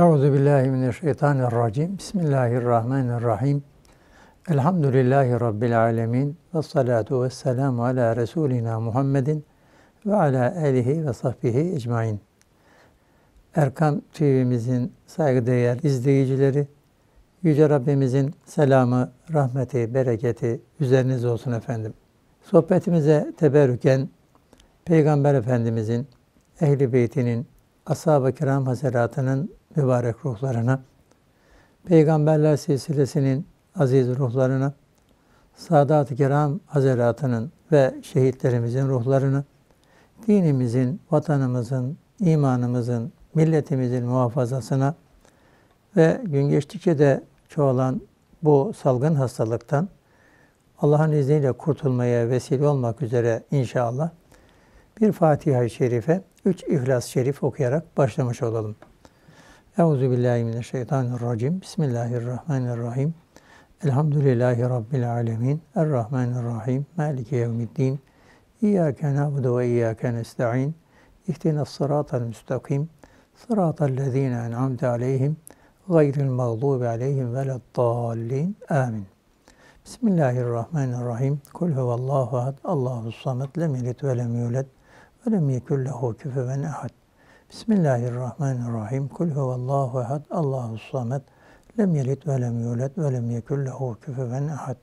Euzu billahi mineşşeytanirracim. Bismillahirrahmanirrahim. Elhamdülillahi rabbil alamin ve salatu vesselamu ala resulina Muhammedin ve ala alihi ve sahbihi ecmaîn. Erkam TV'mizin saygıdeğer izleyicileri, Yüce Rabbimizin selamı, rahmeti, bereketi üzeriniz olsun efendim. Sohbetimize teberrüken Peygamber Efendimizin, Ehli Beytinin, Ashab-ı Kiram Hazretlerinin mübarek ruhlarına, Peygamberler silsilesinin aziz ruhlarına, Sadat-ı Kiram Hazaratının ve şehitlerimizin ruhlarını, dinimizin, vatanımızın, imanımızın, milletimizin muhafazasına ve gün geçtikçe de çoğalan bu salgın hastalıktan Allah'ın izniyle kurtulmaya vesile olmak üzere inşallah bir Fatiha-i Şerife, üç İhlas-ı Şerif okuyarak başlamış olalım. Euzu billahi mineşşeytanirracim. Bismillahirrahmanirrahim. Elhamdülillahi rabbil alamin. Errahmanirrahim. Maliki yevmiddin. İyyake na'budu ve iyyake nestaîn. İhdinas sıratal müstakim. Sıratal lezîne en'amte aleyhim gayril mağdubi aleyhim veleddallin. Amin. Bismillahirrahmanirrahim. Kul huvallahu ahad. Allahu samet. Lem yelid ve lem yulad. Ve lem yekul lehu küfüven ahad. Bismillahirrahmanirrahim. Kul huvallahu ehad, Allahu samet, lem yelit ve lem yulad ve lem yekul lehu küfüven ehad.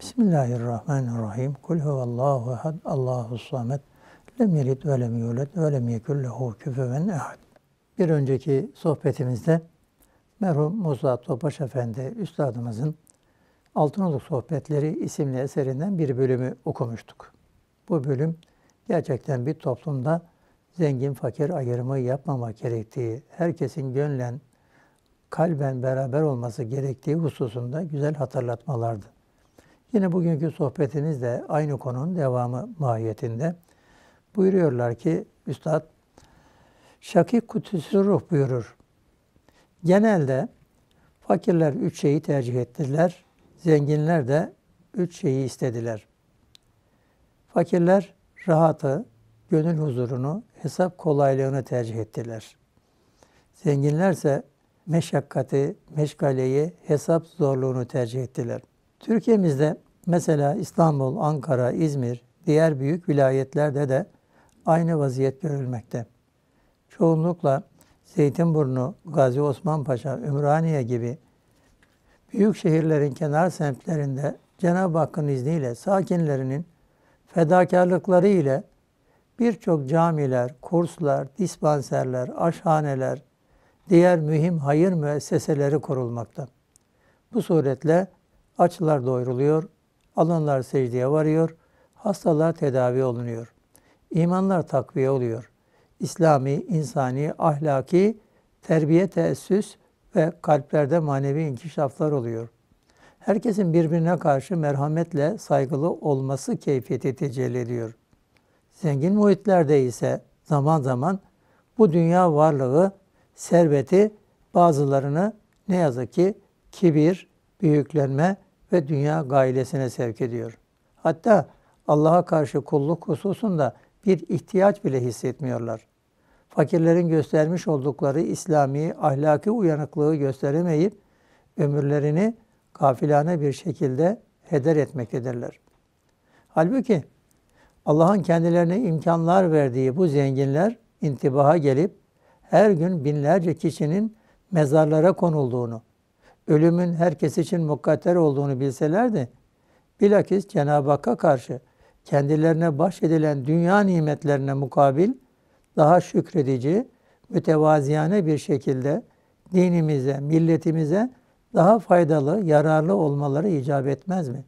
Bismillahirrahmanirrahim. Kul huvallahu ehad, Allahu samet, lem yelit ve lem yulad ve lem yekul lehu küfüven ehad. Bir önceki sohbetimizde merhum Musa Topaş Efendi üstadımızın Altınoluk Sohbetleri isimli eserinden bir bölümü okumuştuk. Bu bölüm gerçekten bir toplumda zengin fakir ayrımı yapmamak gerektiği, herkesin gönlen kalben beraber olması gerektiği hususunda güzel hatırlatmalardı. Yine bugünkü sohbetiniz de aynı konunun devamı mahiyetinde. Buyuruyorlar ki Üstad, Şakik Kutüsü Ruh buyurur. Genelde fakirler üç şeyi tercih ettiler, zenginler de üç şeyi istediler. Fakirler rahatı, gönül huzurunu, hesap kolaylığını tercih ettiler. Zenginlerse meşakkati, meşgaleyi, hesap zorluğunu tercih ettiler. Türkiye'mizde mesela İstanbul, Ankara, İzmir, diğer büyük vilayetlerde de aynı vaziyet görülmekte. Çoğunlukla Zeytinburnu, Gazi Osman Paşa, Ümraniye gibi büyük şehirlerin kenar semtlerinde Cenab-ı Hakk'ın izniyle sakinlerinin fedakarlıkları ile birçok camiler, kurslar, dispanserler, aşhaneler, diğer mühim hayır müesseseleri kurulmakta. Bu suretle açlar doyuruluyor, alanlar secdeye varıyor, hastalar tedavi olunuyor. İmanlar takviye oluyor. İslami, insani, ahlaki, terbiye teessüs ve kalplerde manevi inkişaflar oluyor. Herkesin birbirine karşı merhametle saygılı olması keyfiyeti tecelli ediyor.'' zengin muhitlerde ise zaman zaman bu dünya varlığı, serveti bazılarını ne yazık ki kibir, büyüklenme ve dünya gailesine sevk ediyor. Hatta Allah'a karşı kulluk hususunda bir ihtiyaç bile hissetmiyorlar. Fakirlerin göstermiş oldukları İslami ahlaki uyanıklığı gösteremeyip ömürlerini kafilane bir şekilde heder etmektedirler. Halbuki Allah'ın kendilerine imkanlar verdiği bu zenginler intibaha gelip her gün binlerce kişinin mezarlara konulduğunu, ölümün herkes için mukadder olduğunu bilselerdi, bilakis Cenab-ı Hakk'a karşı kendilerine bahşedilen dünya nimetlerine mukabil, daha şükredici, mütevaziyane bir şekilde dinimize, milletimize daha faydalı, yararlı olmaları icap etmez mi?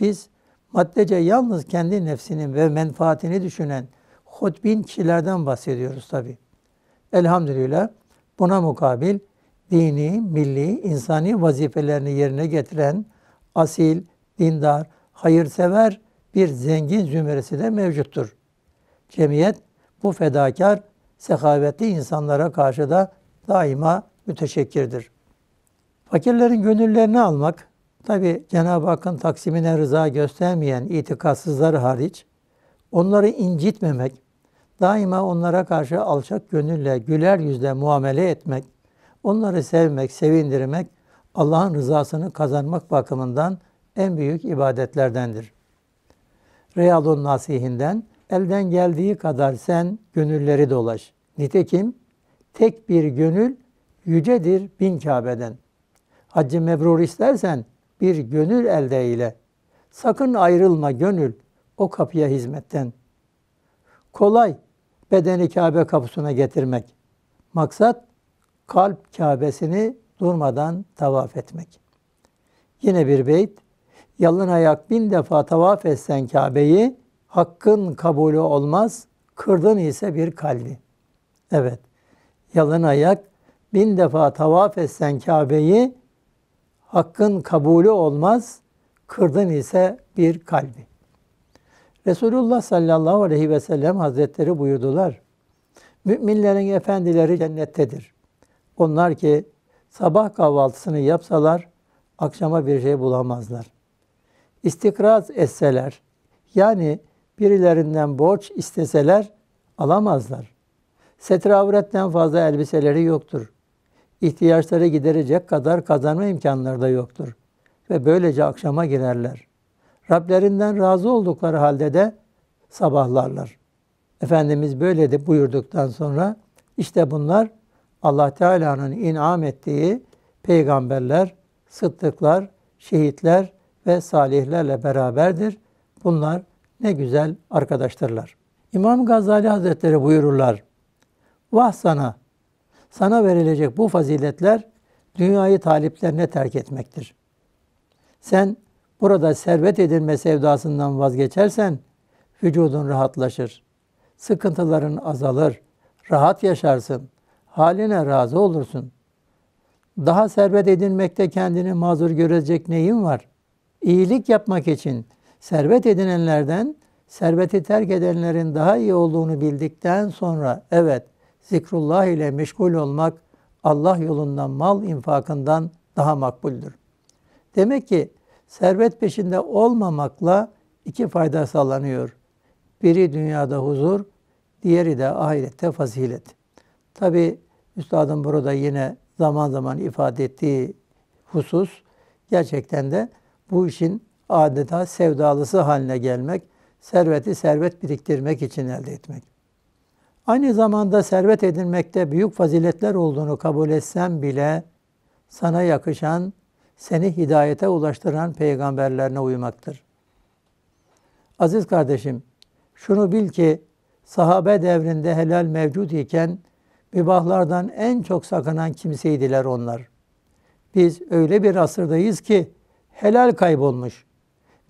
Biz Maddece yalnız kendi nefsinin ve menfaatini düşünen hutbin kişilerden bahsediyoruz tabi. Elhamdülillah buna mukabil dini, milli, insani vazifelerini yerine getiren asil, dindar, hayırsever bir zengin zümresi de mevcuttur. Cemiyet bu fedakar, sehavetli insanlara karşı da daima müteşekkirdir. Fakirlerin gönüllerini almak, Tabi Cenab-ı Hakk'ın taksimine rıza göstermeyen itikatsızlar hariç, onları incitmemek, daima onlara karşı alçak gönülle, güler yüzle muamele etmek, onları sevmek, sevindirmek, Allah'ın rızasını kazanmak bakımından en büyük ibadetlerdendir. Reyalun nasihinden, elden geldiği kadar sen gönülleri dolaş. Nitekim tek bir gönül yücedir bin Kabe'den. Haccı mebrur istersen bir gönül elde eyle. Sakın ayrılma gönül o kapıya hizmetten. Kolay bedeni Kabe kapısına getirmek. Maksat kalp Kabe'sini durmadan tavaf etmek. Yine bir beyt. Yalın ayak bin defa tavaf etsen Kabe'yi hakkın kabulü olmaz, kırdın ise bir kalbi. Evet, yalın ayak bin defa tavaf etsen Kabe'yi Hakkın kabulü olmaz, kırdın ise bir kalbi. Resulullah sallallahu aleyhi ve sellem hazretleri buyurdular. Müminlerin efendileri cennettedir. Onlar ki sabah kahvaltısını yapsalar, akşama bir şey bulamazlar. İstikraz etseler, yani birilerinden borç isteseler alamazlar. Setravretten fazla elbiseleri yoktur ihtiyaçları giderecek kadar kazanma imkanları da yoktur. Ve böylece akşama girerler. Rablerinden razı oldukları halde de sabahlarlar. Efendimiz böyle de buyurduktan sonra işte bunlar Allah Teala'nın inam ettiği peygamberler, sıddıklar, şehitler ve salihlerle beraberdir. Bunlar ne güzel arkadaştırlar. İmam Gazali Hazretleri buyururlar. Vah sana sana verilecek bu faziletler dünyayı taliplerine terk etmektir. Sen burada servet edinme sevdasından vazgeçersen vücudun rahatlaşır. Sıkıntıların azalır. Rahat yaşarsın. Haline razı olursun. Daha servet edinmekte kendini mazur görecek neyin var? İyilik yapmak için servet edinenlerden serveti terk edenlerin daha iyi olduğunu bildikten sonra evet zikrullah ile meşgul olmak Allah yolundan mal infakından daha makbuldür. Demek ki servet peşinde olmamakla iki fayda sağlanıyor. Biri dünyada huzur, diğeri de ahirette fazilet. Tabi üstadım burada yine zaman zaman ifade ettiği husus gerçekten de bu işin adeta sevdalısı haline gelmek, serveti servet biriktirmek için elde etmek. Aynı zamanda servet edinmekte büyük faziletler olduğunu kabul etsem bile sana yakışan, seni hidayete ulaştıran peygamberlerine uymaktır. Aziz kardeşim, şunu bil ki sahabe devrinde helal mevcut iken mübahlardan en çok sakınan kimseydiler onlar. Biz öyle bir asırdayız ki helal kaybolmuş.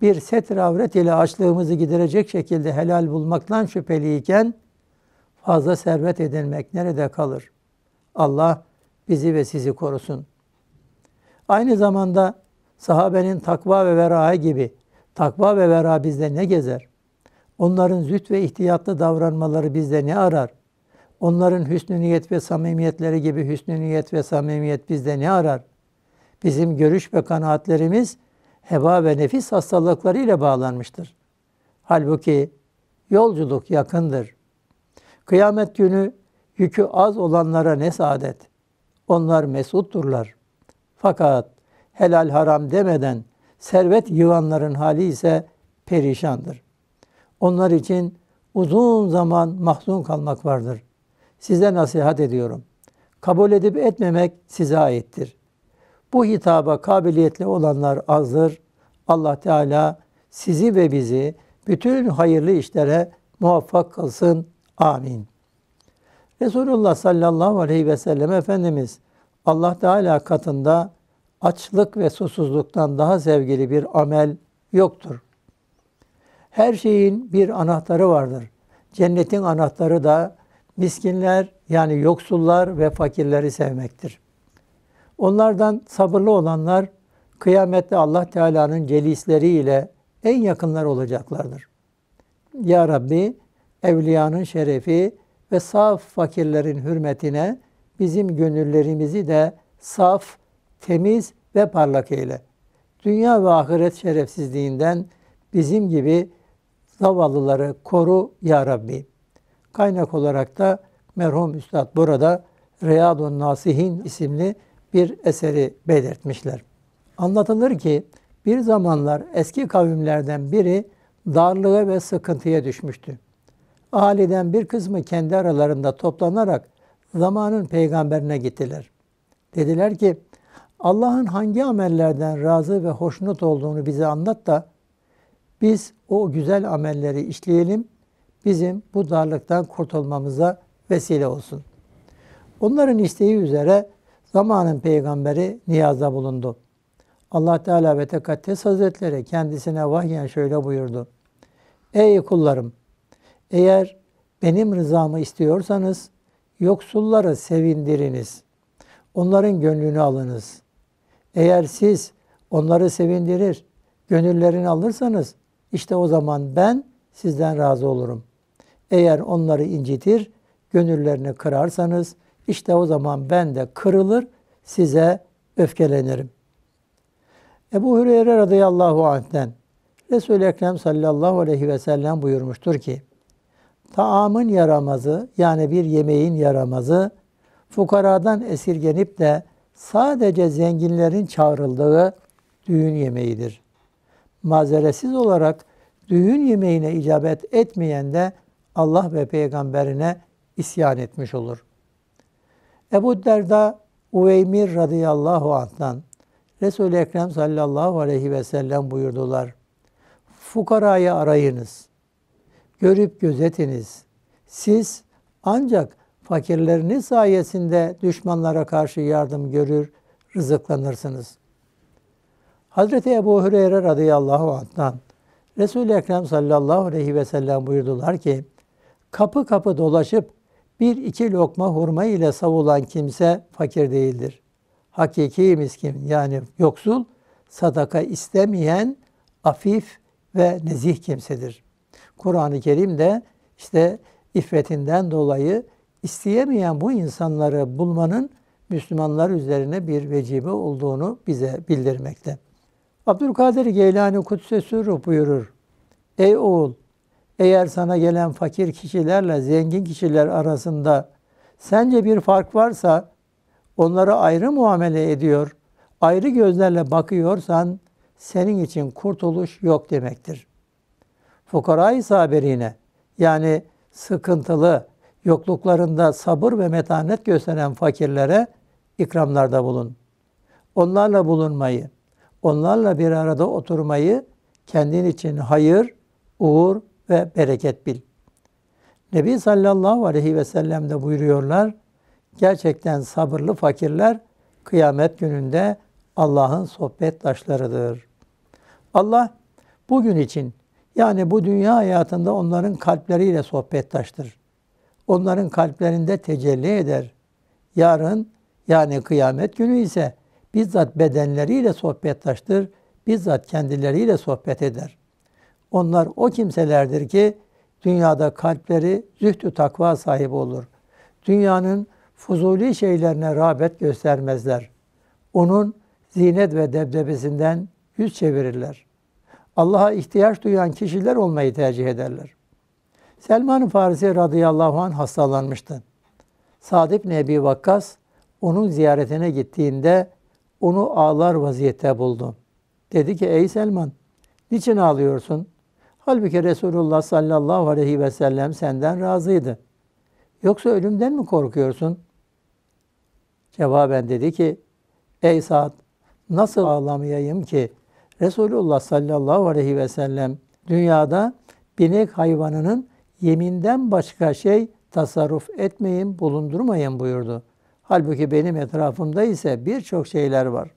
Bir setre avret ile açlığımızı giderecek şekilde helal bulmaktan şüpheliyken fazla servet edinmek nerede kalır? Allah bizi ve sizi korusun. Aynı zamanda sahabenin takva ve veraya gibi takva ve vera bizde ne gezer? Onların züht ve ihtiyatlı davranmaları bizde ne arar? Onların hüsnü niyet ve samimiyetleri gibi hüsnü niyet ve samimiyet bizde ne arar? Bizim görüş ve kanaatlerimiz heba ve nefis hastalıkları ile bağlanmıştır. Halbuki yolculuk yakındır. Kıyamet günü yükü az olanlara ne saadet. Onlar mesutturlar. Fakat helal haram demeden servet yıvanların hali ise perişandır. Onlar için uzun zaman mahzun kalmak vardır. Size nasihat ediyorum. Kabul edip etmemek size aittir. Bu hitaba kabiliyetli olanlar azdır. Allah Teala sizi ve bizi bütün hayırlı işlere muvaffak kılsın. Amin. Resulullah sallallahu aleyhi ve sellem Efendimiz Allah Teala katında açlık ve susuzluktan daha sevgili bir amel yoktur. Her şeyin bir anahtarı vardır. Cennetin anahtarı da miskinler yani yoksullar ve fakirleri sevmektir. Onlardan sabırlı olanlar kıyamette Allah Teala'nın celisleriyle en yakınlar olacaklardır. Ya Rabbi evliyanın şerefi ve saf fakirlerin hürmetine bizim gönüllerimizi de saf, temiz ve parlak eyle. Dünya ve ahiret şerefsizliğinden bizim gibi zavallıları koru ya Rabbi. Kaynak olarak da merhum Üstad burada Riyadun Nasihin isimli bir eseri belirtmişler. Anlatılır ki bir zamanlar eski kavimlerden biri darlığa ve sıkıntıya düşmüştü. Aileden bir kısmı kendi aralarında toplanarak zamanın peygamberine gittiler. Dediler ki Allah'ın hangi amellerden razı ve hoşnut olduğunu bize anlat da biz o güzel amelleri işleyelim, bizim bu darlıktan kurtulmamıza vesile olsun. Onların isteği üzere zamanın peygamberi niyaza bulundu. Allah Teala ve Tekaddes Hazretleri kendisine vahyen şöyle buyurdu. Ey kullarım! Eğer benim rızamı istiyorsanız yoksullara sevindiriniz. Onların gönlünü alınız. Eğer siz onları sevindirir, gönüllerini alırsanız işte o zaman ben sizden razı olurum. Eğer onları incitir, gönüllerini kırarsanız işte o zaman ben de kırılır, size öfkelenirim. Ebu Hüreyre radıyallahu anh'den Resul-i Ekrem sallallahu aleyhi ve sellem buyurmuştur ki, taamın yaramazı yani bir yemeğin yaramazı fukaradan esirgenip de sadece zenginlerin çağrıldığı düğün yemeğidir. Mazeresiz olarak düğün yemeğine icabet etmeyen de Allah ve peygamberine isyan etmiş olur. Ebu Derda Uveymir radıyallahu anh'tan Resul-i Ekrem sallallahu aleyhi ve sellem buyurdular. Fukarayı arayınız görüp gözetiniz. Siz ancak fakirleriniz sayesinde düşmanlara karşı yardım görür, rızıklanırsınız. Hazreti Ebu Hüreyre radıyallahu anh'tan Resul-i Ekrem sallallahu aleyhi ve sellem buyurdular ki, kapı kapı dolaşıp bir iki lokma hurma ile savulan kimse fakir değildir. Hakiki miskin yani yoksul, sadaka istemeyen, afif ve nezih kimsedir.'' Kur'an-ı Kerim de işte iffetinden dolayı isteyemeyen bu insanları bulmanın Müslümanlar üzerine bir vecibe olduğunu bize bildirmekte. Abdülkadir Geylani Kudüs'e sürruh buyurur. Ey oğul, eğer sana gelen fakir kişilerle zengin kişiler arasında sence bir fark varsa onlara ayrı muamele ediyor, ayrı gözlerle bakıyorsan senin için kurtuluş yok demektir fukarayı saberine yani sıkıntılı, yokluklarında sabır ve metanet gösteren fakirlere ikramlarda bulun. Onlarla bulunmayı, onlarla bir arada oturmayı kendin için hayır, uğur ve bereket bil. Nebi sallallahu aleyhi ve sellem de buyuruyorlar, gerçekten sabırlı fakirler kıyamet gününde Allah'ın sohbet taşlarıdır. Allah bugün için yani bu dünya hayatında onların kalpleriyle sohbettaştır. Onların kalplerinde tecelli eder. Yarın yani kıyamet günü ise bizzat bedenleriyle sohbettaştır, bizzat kendileriyle sohbet eder. Onlar o kimselerdir ki dünyada kalpleri zühtü takva sahibi olur. Dünyanın fuzuli şeylerine rağbet göstermezler. Onun zinet ve debdebesinden yüz çevirirler.'' Allah'a ihtiyaç duyan kişiler olmayı tercih ederler. Selman-ı Farisi radıyallahu anh hastalanmıştı. Sad ibn Ebi Vakkas onun ziyaretine gittiğinde onu ağlar vaziyette buldu. Dedi ki ey Selman niçin ağlıyorsun? Halbuki Resulullah sallallahu aleyhi ve sellem senden razıydı. Yoksa ölümden mi korkuyorsun? Cevaben dedi ki ey Sad nasıl ağlamayayım ki Resulullah sallallahu aleyhi ve sellem dünyada binek hayvanının yeminden başka şey tasarruf etmeyin, bulundurmayın buyurdu. Halbuki benim etrafımda ise birçok şeyler var.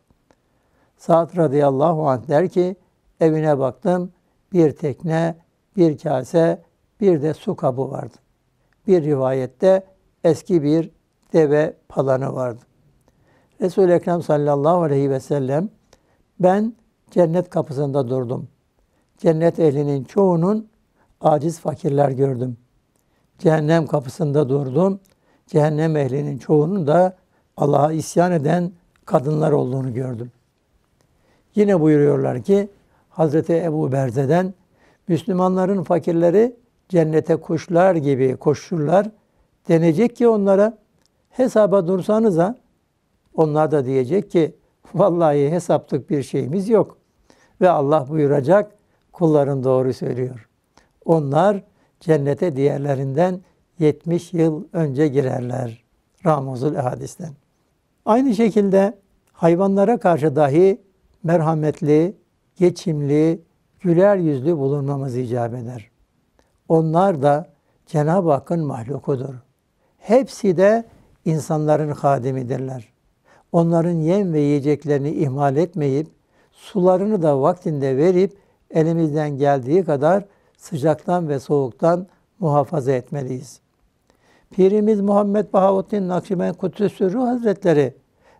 Sa'd radıyallahu anh der ki, evine baktım, bir tekne, bir kase, bir de su kabı vardı. Bir rivayette eski bir deve palanı vardı. Resul-i Ekrem sallallahu aleyhi ve sellem, ben cennet kapısında durdum. Cennet ehlinin çoğunun aciz fakirler gördüm. Cehennem kapısında durdum. Cehennem ehlinin çoğunun da Allah'a isyan eden kadınlar olduğunu gördüm. Yine buyuruyorlar ki Hazreti Ebu Berze'den Müslümanların fakirleri cennete kuşlar gibi koşurlar. Denecek ki onlara hesaba dursanıza onlar da diyecek ki Vallahi hesaplık bir şeyimiz yok. Ve Allah buyuracak, kulların doğru söylüyor. Onlar cennete diğerlerinden 70 yıl önce girerler. Ramuzul hadisten. Aynı şekilde hayvanlara karşı dahi merhametli, geçimli, güler yüzlü bulunmamız icap eder. Onlar da Cenab-ı Hakk'ın mahlukudur. Hepsi de insanların hadimidirler onların yem ve yiyeceklerini ihmal etmeyip, sularını da vaktinde verip, elimizden geldiği kadar sıcaktan ve soğuktan muhafaza etmeliyiz. Pirimiz Muhammed Bahavuddin Nakşibend Kudüsürrü Hazretleri,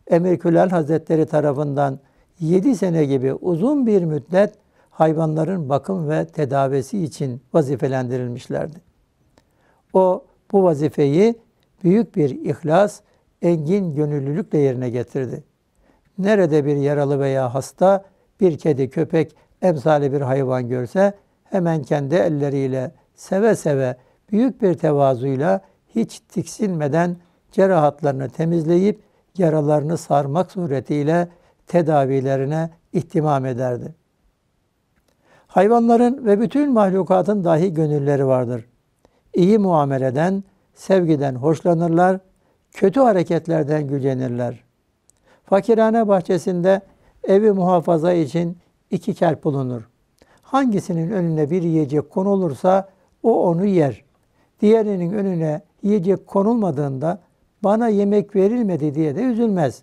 Emir Külal Hazretleri tarafından 7 sene gibi uzun bir müddet hayvanların bakım ve tedavisi için vazifelendirilmişlerdi. O bu vazifeyi büyük bir ihlas engin gönüllülükle yerine getirdi. Nerede bir yaralı veya hasta, bir kedi, köpek, emsali bir hayvan görse hemen kendi elleriyle seve seve büyük bir tevazuyla hiç tiksinmeden cerahatlarını temizleyip yaralarını sarmak suretiyle tedavilerine ihtimam ederdi. Hayvanların ve bütün mahlukatın dahi gönülleri vardır. İyi muameleden, sevgiden hoşlanırlar kötü hareketlerden gücenirler. Fakirhane bahçesinde evi muhafaza için iki kel bulunur. Hangisinin önüne bir yiyecek konulursa o onu yer. Diğerinin önüne yiyecek konulmadığında bana yemek verilmedi diye de üzülmez.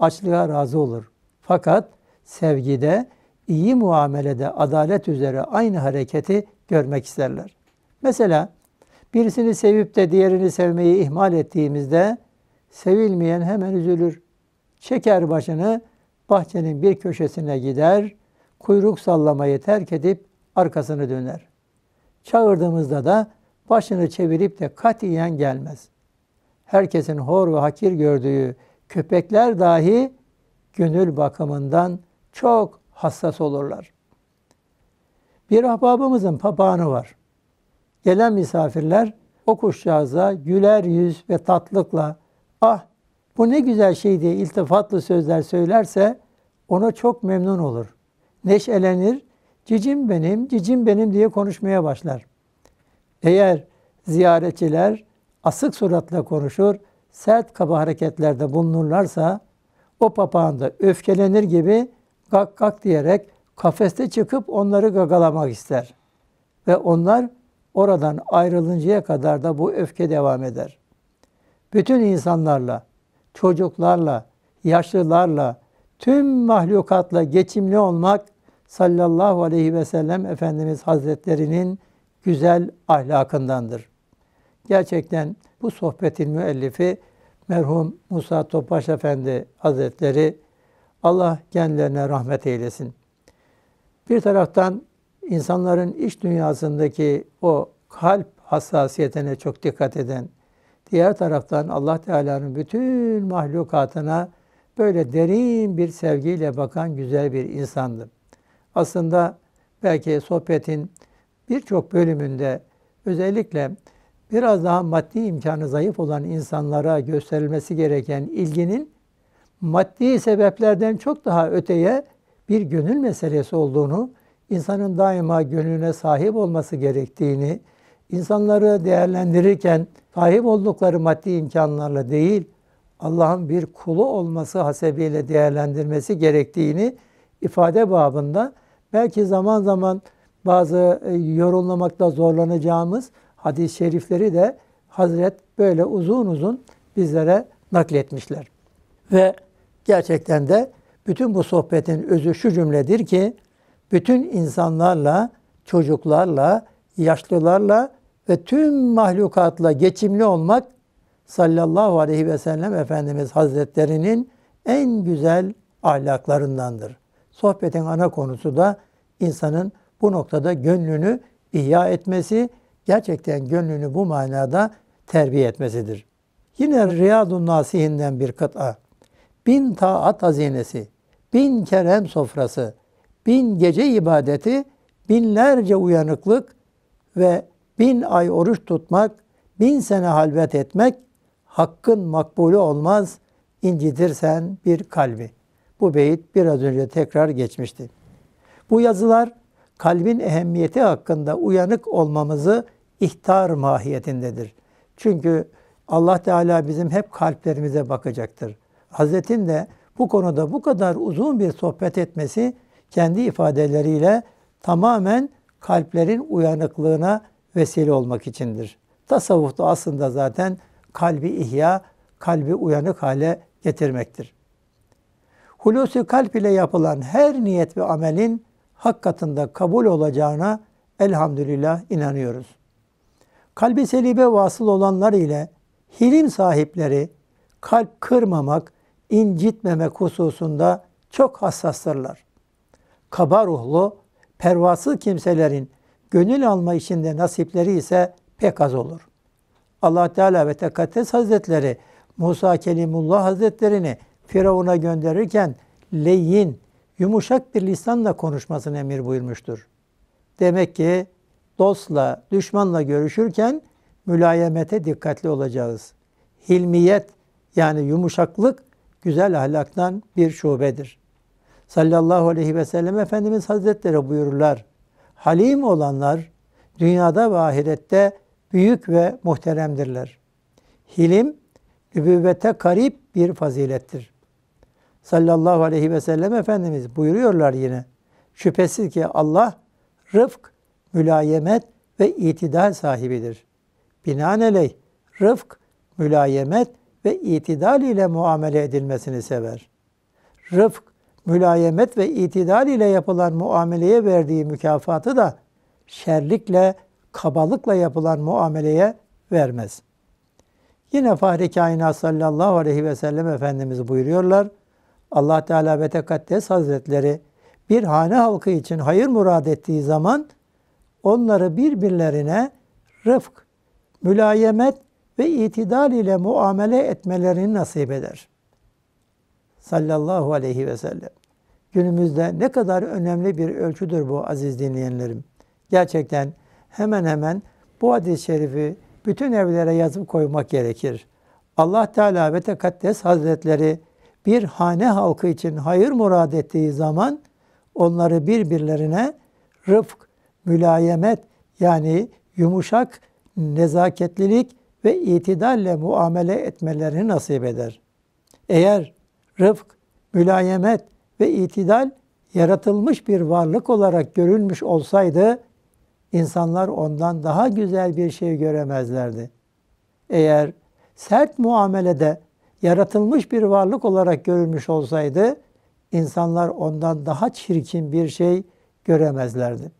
Açlığa razı olur. Fakat sevgide, iyi muamelede, adalet üzere aynı hareketi görmek isterler. Mesela birisini sevip de diğerini sevmeyi ihmal ettiğimizde Sevilmeyen hemen üzülür. Çeker başını, bahçenin bir köşesine gider, kuyruk sallamayı terk edip arkasını döner. Çağırdığımızda da başını çevirip de katiyen gelmez. Herkesin hor ve hakir gördüğü köpekler dahi gönül bakımından çok hassas olurlar. Bir ahbabımızın papağanı var. Gelen misafirler o kuşcağıza güler yüz ve tatlıkla Ah bu ne güzel şey diye iltifatlı sözler söylerse ona çok memnun olur. Neşelenir, cicim benim, cicim benim diye konuşmaya başlar. Eğer ziyaretçiler asık suratla konuşur, sert kaba hareketlerde bulunurlarsa o papağan da öfkelenir gibi gak gak diyerek kafeste çıkıp onları gagalamak ister. Ve onlar oradan ayrılıncaya kadar da bu öfke devam eder bütün insanlarla, çocuklarla, yaşlılarla, tüm mahlukatla geçimli olmak sallallahu aleyhi ve sellem Efendimiz Hazretlerinin güzel ahlakındandır. Gerçekten bu sohbetin müellifi merhum Musa Topbaş Efendi Hazretleri Allah kendilerine rahmet eylesin. Bir taraftan insanların iç dünyasındaki o kalp hassasiyetine çok dikkat eden, Diğer taraftan Allah Teala'nın bütün mahlukatına böyle derin bir sevgiyle bakan güzel bir insandı. Aslında belki sohbetin birçok bölümünde özellikle biraz daha maddi imkanı zayıf olan insanlara gösterilmesi gereken ilginin maddi sebeplerden çok daha öteye bir gönül meselesi olduğunu, insanın daima gönlüne sahip olması gerektiğini, insanları değerlendirirken sahip oldukları maddi imkanlarla değil, Allah'ın bir kulu olması hasebiyle değerlendirmesi gerektiğini ifade babında belki zaman zaman bazı e, yorumlamakta zorlanacağımız hadis-i şerifleri de Hazret böyle uzun uzun bizlere nakletmişler. Ve gerçekten de bütün bu sohbetin özü şu cümledir ki bütün insanlarla, çocuklarla, yaşlılarla ve tüm mahlukatla geçimli olmak sallallahu aleyhi ve sellem Efendimiz Hazretlerinin en güzel ahlaklarındandır. Sohbetin ana konusu da insanın bu noktada gönlünü ihya etmesi, gerçekten gönlünü bu manada terbiye etmesidir. Yine Riyadun Nasihinden bir kıta. Bin taat hazinesi, bin kerem sofrası, bin gece ibadeti, binlerce uyanıklık ve bin ay oruç tutmak, bin sene halvet etmek, hakkın makbulü olmaz, incidirsen bir kalbi. Bu beyit biraz önce tekrar geçmişti. Bu yazılar kalbin ehemmiyeti hakkında uyanık olmamızı ihtar mahiyetindedir. Çünkü Allah Teala bizim hep kalplerimize bakacaktır. Hazretin de bu konuda bu kadar uzun bir sohbet etmesi kendi ifadeleriyle tamamen kalplerin uyanıklığına vesile olmak içindir. Tasavvufta aslında zaten kalbi ihya, kalbi uyanık hale getirmektir. Hulusi kalp ile yapılan her niyet ve amelin hak katında kabul olacağına elhamdülillah inanıyoruz. Kalbi selibe vasıl olanlar ile hilim sahipleri kalp kırmamak, incitmemek hususunda çok hassastırlar. Kaba ruhlu, pervasız kimselerin gönül alma işinde nasipleri ise pek az olur. allah Teala ve Tekaddes Hazretleri Musa Kelimullah Hazretlerini Firavun'a gönderirken leyin, yumuşak bir lisanla konuşmasını emir buyurmuştur. Demek ki dostla, düşmanla görüşürken mülayemete dikkatli olacağız. Hilmiyet yani yumuşaklık güzel ahlaktan bir şubedir. Sallallahu aleyhi ve sellem Efendimiz Hazretleri buyururlar halim olanlar dünyada ve ahirette büyük ve muhteremdirler. Hilim, nübüvvete karip bir fazilettir. Sallallahu aleyhi ve sellem Efendimiz buyuruyorlar yine, şüphesiz ki Allah rıfk, mülayemet ve itidal sahibidir. Binaenaleyh rıfk, mülayemet ve itidal ile muamele edilmesini sever. Rıfk, mülayemet ve itidal ile yapılan muameleye verdiği mükafatı da şerlikle, kabalıkla yapılan muameleye vermez. Yine Fahri Kainat sallallahu aleyhi ve sellem Efendimiz buyuruyorlar. Allah Teala ve Tekaddes Hazretleri bir hane halkı için hayır murad ettiği zaman onları birbirlerine rıfk, mülayemet ve itidal ile muamele etmelerini nasip eder sallallahu aleyhi ve sellem. Günümüzde ne kadar önemli bir ölçüdür bu aziz dinleyenlerim. Gerçekten hemen hemen bu hadis-i şerifi bütün evlere yazıp koymak gerekir. Allah Teala ve Tekaddes Hazretleri bir hane halkı için hayır murad ettiği zaman onları birbirlerine rıfk, mülayemet yani yumuşak, nezaketlilik ve itidalle muamele etmelerini nasip eder. Eğer rıfk, mülayemet ve itidal yaratılmış bir varlık olarak görülmüş olsaydı insanlar ondan daha güzel bir şey göremezlerdi. Eğer sert muamelede yaratılmış bir varlık olarak görülmüş olsaydı insanlar ondan daha çirkin bir şey göremezlerdi.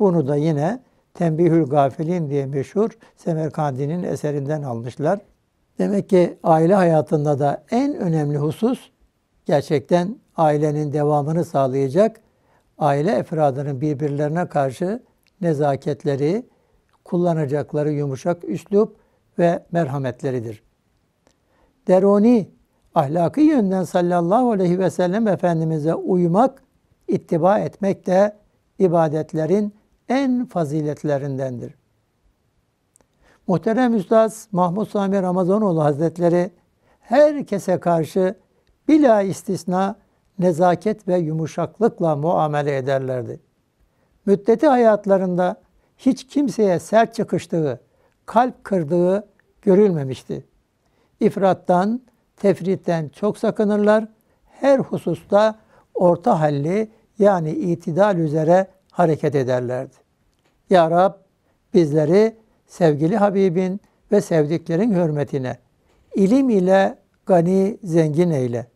Bunu da yine Tembihül Gafilin diye meşhur Semerkandi'nin eserinden almışlar. Demek ki aile hayatında da en önemli husus gerçekten ailenin devamını sağlayacak aile efradının birbirlerine karşı nezaketleri, kullanacakları yumuşak üslup ve merhametleridir. Deroni ahlaki yönden sallallahu aleyhi ve sellem Efendimiz'e uymak, ittiba etmek de ibadetlerin en faziletlerindendir.'' Muhterem Üstaz Mahmud Sami Ramazanoğlu Hazretleri herkese karşı bila istisna nezaket ve yumuşaklıkla muamele ederlerdi. Müddeti hayatlarında hiç kimseye sert çıkıştığı, kalp kırdığı görülmemişti. İfrattan, tefritten çok sakınırlar, her hususta orta halli yani itidal üzere hareket ederlerdi. Ya Rab bizleri sevgili Habibin ve sevdiklerin hürmetine. İlim ile gani zengin eyle.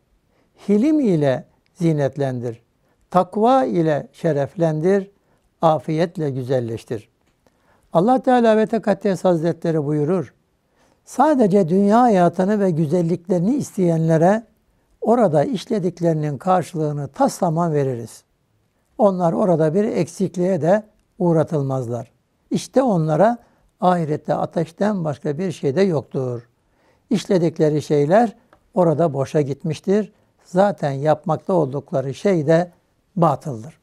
Hilim ile zinetlendir. Takva ile şereflendir. Afiyetle güzelleştir. Allah Teala ve Tekaddes Hazretleri buyurur. Sadece dünya hayatını ve güzelliklerini isteyenlere orada işlediklerinin karşılığını taslaman veririz. Onlar orada bir eksikliğe de uğratılmazlar. İşte onlara ahirette ateşten başka bir şey de yoktur. İşledikleri şeyler orada boşa gitmiştir. Zaten yapmakta oldukları şey de batıldır.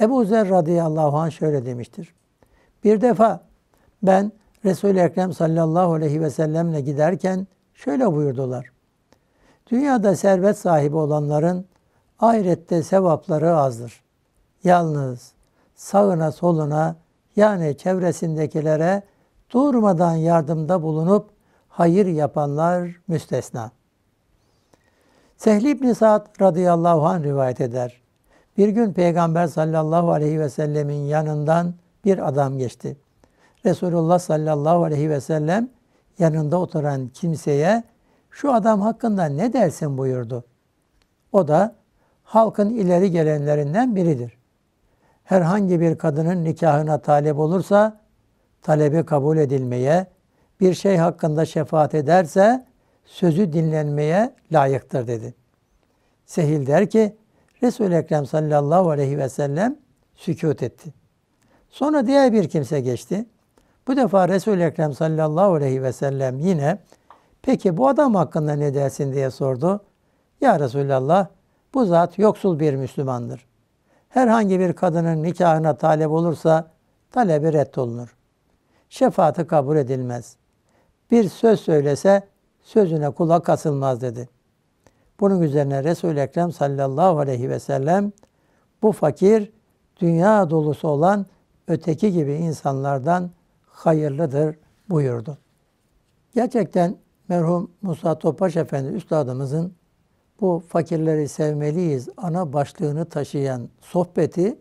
Ebu Zer radıyallahu anh şöyle demiştir. Bir defa ben Resul-i Ekrem sallallahu aleyhi ve sellemle giderken şöyle buyurdular. Dünyada servet sahibi olanların ahirette sevapları azdır. Yalnız sağına soluna yani çevresindekilere durmadan yardımda bulunup hayır yapanlar müstesna. Sehli ibn Sa'd radıyallahu anh rivayet eder. Bir gün Peygamber sallallahu aleyhi ve sellemin yanından bir adam geçti. Resulullah sallallahu aleyhi ve sellem yanında oturan kimseye şu adam hakkında ne dersin buyurdu. O da halkın ileri gelenlerinden biridir herhangi bir kadının nikahına talep olursa talebi kabul edilmeye, bir şey hakkında şefaat ederse sözü dinlenmeye layıktır dedi. Sehil der ki Resul-i Ekrem sallallahu aleyhi ve sellem sükut etti. Sonra diğer bir kimse geçti. Bu defa Resul-i Ekrem sallallahu aleyhi ve sellem yine peki bu adam hakkında ne dersin diye sordu. Ya Resulallah bu zat yoksul bir Müslümandır herhangi bir kadının nikahına talep olursa talebi reddolunur. Şefaati kabul edilmez. Bir söz söylese sözüne kulak asılmaz dedi. Bunun üzerine Resul-i Ekrem sallallahu aleyhi ve sellem bu fakir dünya dolusu olan öteki gibi insanlardan hayırlıdır buyurdu. Gerçekten merhum Musa Topaş Efendi üstadımızın bu fakirleri sevmeliyiz ana başlığını taşıyan sohbeti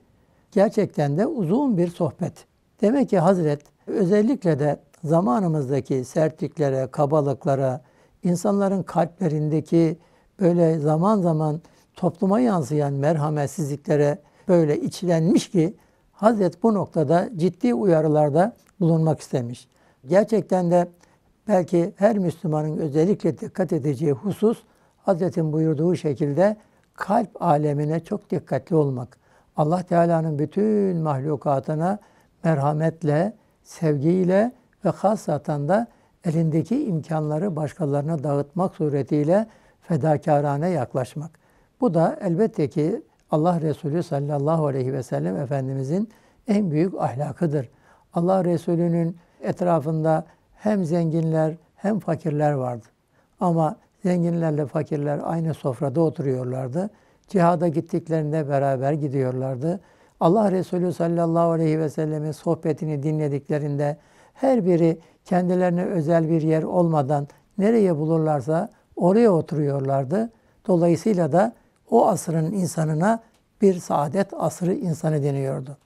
gerçekten de uzun bir sohbet. Demek ki Hazret özellikle de zamanımızdaki sertliklere, kabalıklara, insanların kalplerindeki böyle zaman zaman topluma yansıyan merhametsizliklere böyle içlenmiş ki Hazret bu noktada ciddi uyarılarda bulunmak istemiş. Gerçekten de belki her Müslümanın özellikle dikkat edeceği husus Hazretin buyurduğu şekilde kalp alemine çok dikkatli olmak. Allah Teala'nın bütün mahlukatına merhametle, sevgiyle ve hasaten da elindeki imkanları başkalarına dağıtmak suretiyle fedakarane yaklaşmak. Bu da elbette ki Allah Resulü sallallahu aleyhi ve sellem Efendimizin en büyük ahlakıdır. Allah Resulü'nün etrafında hem zenginler hem fakirler vardı. Ama Zenginlerle fakirler aynı sofrada oturuyorlardı. Cihada gittiklerinde beraber gidiyorlardı. Allah Resulü sallallahu aleyhi ve sellemin sohbetini dinlediklerinde her biri kendilerine özel bir yer olmadan nereye bulurlarsa oraya oturuyorlardı. Dolayısıyla da o asrın insanına bir saadet asrı insanı deniyordu.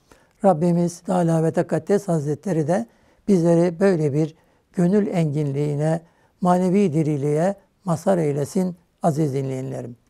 Rabbimiz Teala ve Tekaddes Hazretleri de bizleri böyle bir gönül enginliğine, manevi diriliğe mazhar eylesin aziz dinleyenlerim.